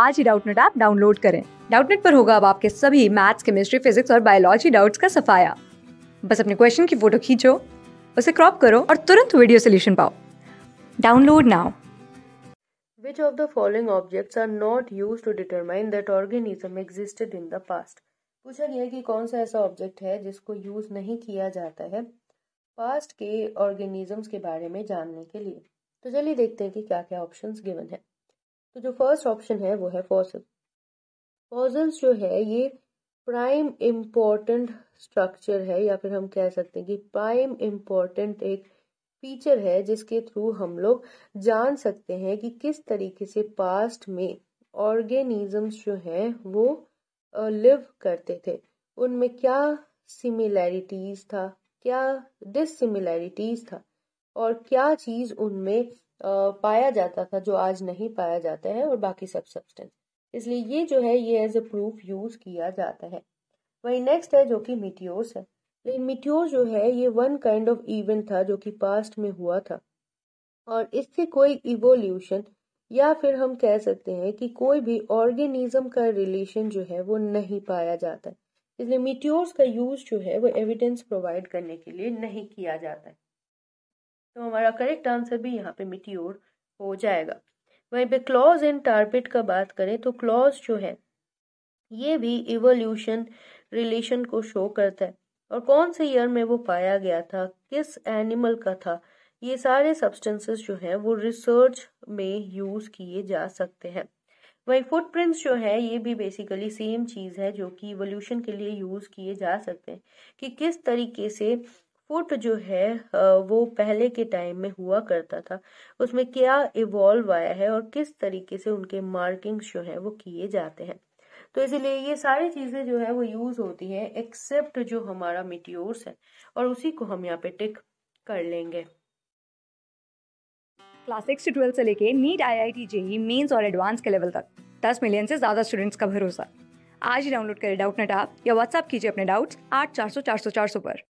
आज ही Doubtnut app download करें डाउटनेट पर होगा अब आपके सभी मैथ्स केमिस्ट्री फिजिक्स और बायोलॉजी डाउट्स का सफाया बस अपने क्वेश्चन की फोटो खींचो उसे क्रॉप करो और तुरंत वीडियो सोल्यूशन पाओ download now Which of the following objects are not used to determine that organism existed in the past? पूछा गया कि कौन सा ऐसा ऑब्जेक्ट है जिसको यूज नहीं किया जाता है पास्ट के ऑर्गेनिजम्स के बारे में जानने के लिए तो चलिए देखते हैं कि क्या क्या ऑप्शंस गिवन है तो जो फर्स्ट ऑप्शन है वो है फॉसल फॉजल्स जो है ये प्राइम इम्पोर्टेंट स्ट्रक्चर है या फिर हम कह सकते हैं कि प्राइम इम्पोर्टेंट एक फीचर है जिसके थ्रू हम लोग जान सकते हैं कि किस तरीके से पास्ट में ऑर्गेनिजम्स जो हैं वो लिव करते थे उनमें क्या सिमिलैरिटीज था क्या डिसिमिलैरिटीज था और क्या चीज़ उनमें पाया जाता था जो आज नहीं पाया जाता है और बाकी सब सब्सटेंस इसलिए ये जो है ये एज ए प्रूफ यूज किया जाता है वही नेक्स्ट है जो कि मिट्योर्स है लेकिन मिट्योर्स जो है ये वन काइंड ऑफ इवेंट था जो कि पास्ट में हुआ था और इससे कोई इवोल्यूशन या फिर हम कह सकते हैं कि कोई भी ऑर्गेनिज्म का रिलेशन जो है वो नहीं पाया जाता इसलिए मिट्योर्स का यूज जो है वो एविडेंस प्रोवाइड करने के लिए नहीं किया जाता है तो हमारा करेक्ट आंसर भी यहाँ पे मिट्योर हो जाएगा वहीं पे क्लॉज एंड टारपेट का बात करें तो क्लॉज जो है ये भी इवोल्यूशन रिलेशन को शो करता है और कौन से ईयर में वो पाया गया था किस एनिमल का था ये सारे सब्सटेंसेस जो हैं वो रिसर्च में यूज किए जा सकते हैं वही फुटप्रिंट्स जो है ये भी बेसिकली सेम चीज़ है जो कि इवोल्यूशन के लिए यूज़ किए जा सकते हैं कि किस तरीके से फुट जो है वो पहले के टाइम में हुआ करता था उसमें क्या इवॉल्व आया है और किस तरीके से उनके मार्किंग्स जो है वो किए जाते हैं तो इसीलिए ये सारी चीजें जो है वो यूज होती है एक्सेप्ट जो हमारा मिट्योर्स है और उसी को हम यहाँ पे टिक कर लेंगे क्लास सिक्स से ट्वेल्थ से लेके NEET I I T JEE Mains और एडवांस के लेवल तक दस मिलियन से ज्यादा स्टूडेंट्स का भरोसा आज ही डाउनलोड करें डाउट नेट आप या व्हाट्सअप कीजिए अपने डाउट्स आठ चार सौ चार सौ चार सौ पर